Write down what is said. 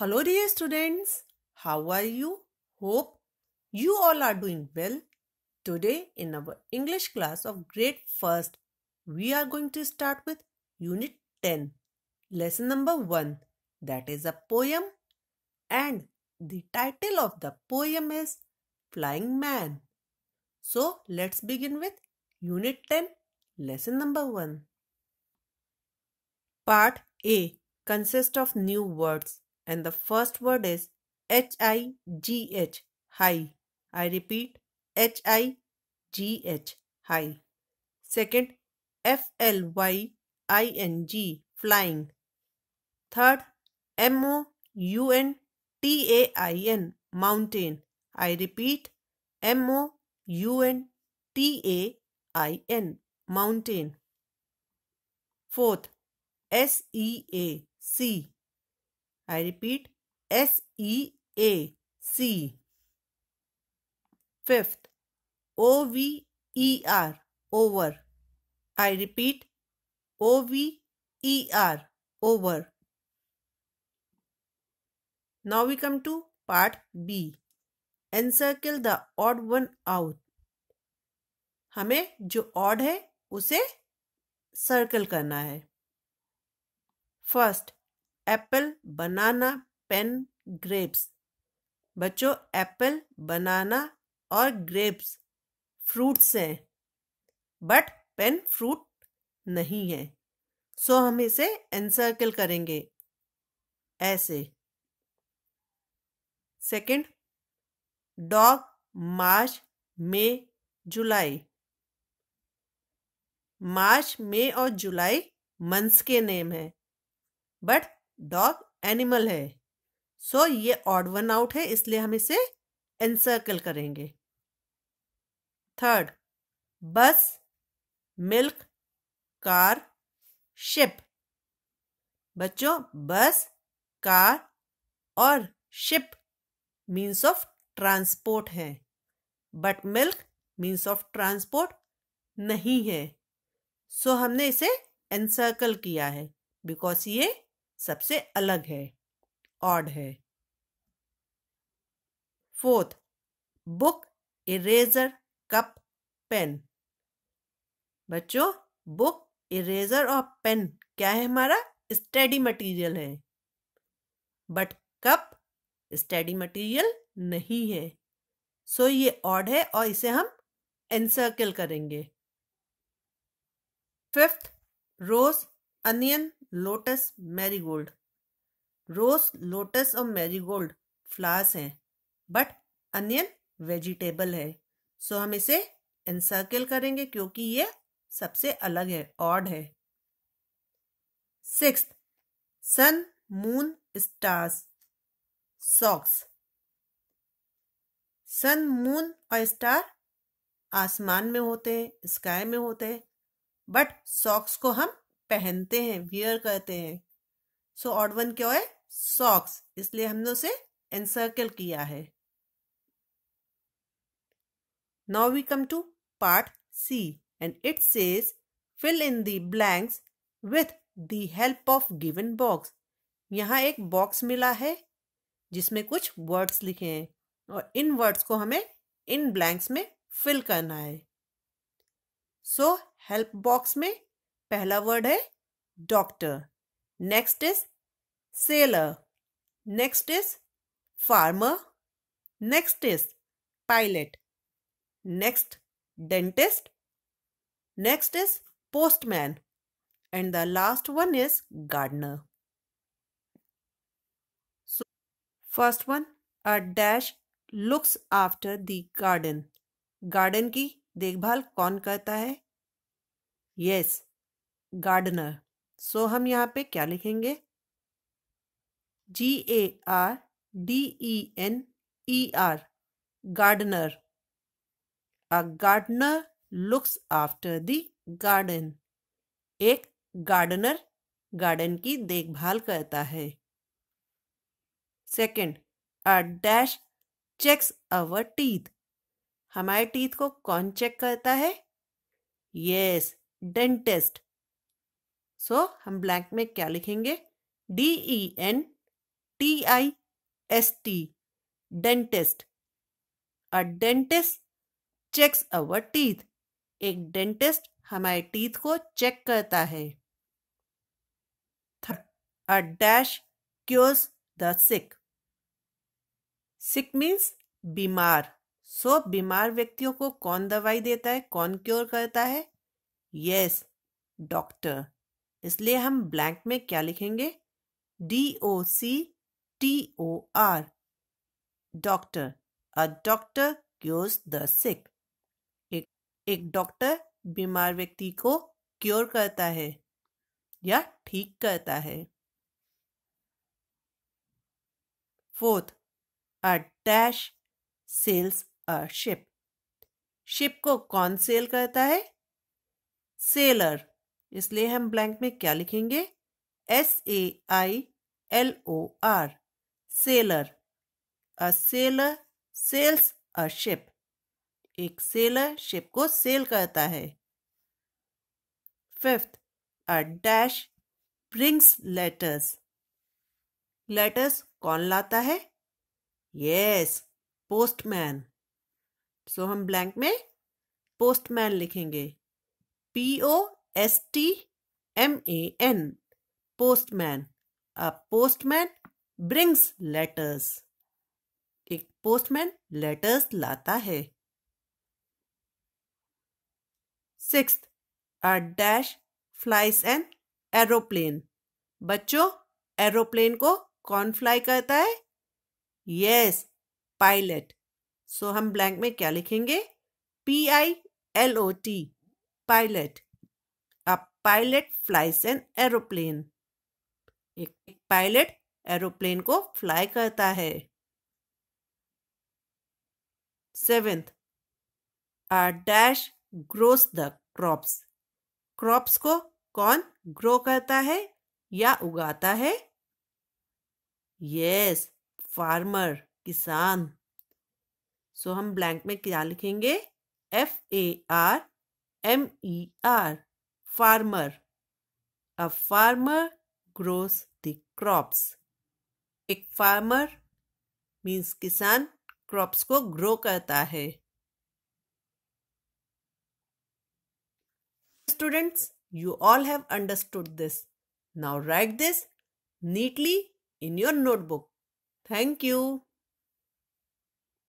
Hello dear students, how are you? Hope you all are doing well. Today in our English class of grade 1st, we are going to start with unit 10, lesson number 1 that is a poem and the title of the poem is Flying Man. So let's begin with unit 10, lesson number 1. Part A consists of new words and the first word is H-I-G-H, high. I repeat, H-I-G-H, high. Second, F-L-Y-I-N-G, flying. Third, M-O-U-N-T-A-I-N, mountain. I repeat, M-O-U-N-T-A-I-N, mountain. Fourth, A C I repeat S E A C fifth O V E R over I repeat O V E R over now we come to part B encircle the odd one out हमें जो odd है उसे circle करना है first apple banana pen grapes बच्चों apple banana और grapes fruits हैं but pen fruit नहीं है सो so, हम इसे एनसर्कल करेंगे ऐसे सेकंड डॉग मार्च मई जुलाई मार्च मई और जुलाई मंथ्स के नेम है बट डॉग एनिमल है सो so, ये ऑड वन आउट है इसलिए हम इसे एनसर्कल करेंगे थर्ड बस मिल्क कार शिप बच्चों बस कार और शिप मीन्स ऑफ ट्रांसपोर्ट है but milk means of transport नहीं है सो so, हमने इसे एनसर्कल किया है बिकॉज ये सबसे अलग है ऑड है fourth book eraser cup pen बच्चों बुक इरेजर और पेन क्या है हमारा स्टडी मटेरियल है बट कप स्टडी मटेरियल नहीं है सो so ये ऑड है और इसे हम एनसर्कल करेंगे fifth rose onion lotus marigold rose lotus और मैरीगोल्ड फ्लावर्स हैं बट अनियन वेजिटेबल है सो हम इसे इंसर्कल करेंगे क्योंकि ये सबसे अलग है ऑड है six sun moon stars socks sun moon और स्टार आसमान में होते हैं स्काई में होते हैं बट सॉक्स को हम पहनते हैं वियर करते हैं सो ऑड वन क्यों है सॉक्स इसलिए हमने उसे एनसर्कल किया है now we come to part C and it says fill in the blanks with the help of given box यहाँ एक बॉक्स मिला है जिसमें कुछ वर्ड्स लिखे हैं और इन वर्ड्स को हमें इन ब्लैंक्स में फिल करना है सो हेल्प बॉक्स में पहला वर्ड है doctor next is sailor next is farmer next is pilot next dentist next is postman and the last one is gardener so first one a dash looks after the garden garden की देखभाल कौन करता है yes yes, gardener सो हम यहाँ पे क्या लिखेंगे G A R D E N E R gardener a gardener looks after the garden एक गार्डनर गार्डन की देखभाल करता है second a dash checks our teeth हमारे टीथ को कौन चेक करता है यस डेंटिस्ट सो so, हम ब्लैंक में क्या लिखेंगे D E N T I S T dentist a dentist checks our teeth एक डेंटिस्ट हमारे टीथ को चेक करता है हाँ। अ dash cures the sick sick means बीमार सो so, बीमार व्यक्तियों को कौन दवाई देता है कौन क्योर करता है यस yes, डॉक्टर इसलिए हम ब्लैंक में क्या लिखेंगे D O C T O R doctor a doctor cures the sick एक एक डॉक्टर बीमार व्यक्ति को क्योर करता है या ठीक करता है fourth a dash sails a ship ship को कौन सेल करता है सेलर इसलिए हम ब्लैंक में क्या लिखेंगे S A I L O R sailor a sailor sails a ship एक सेलर शिप को सेल करता है fifth a dash brings letters letters कौन लाता है यस पोस्टमैन सो हम ब्लैंक में पोस्टमैन लिखेंगे P O S T M A N postman a postman brings letters एक पोस्टमैन लेटर्स लाता है six a dash flies an aeroplane बच्चों एरोप्लेन को कौन फ्लाई करता है यस पायलट सो हम ब्लैंक में क्या लिखेंगे P I L O T pilot pilot flies an aeroplane एक पायलट एरोप्लेन को फ्लाई करता है seventh a dash grows the crops crops को कौन ग्रो करता है या उगाता है यस फार्मर किसान सो so, हम ब्लैंक में क्या लिखेंगे F A R M E R farmer a farmer grows the crops एक farmer means किसान crops को grow करता है students you all have understood this now write this neatly in your notebook thank you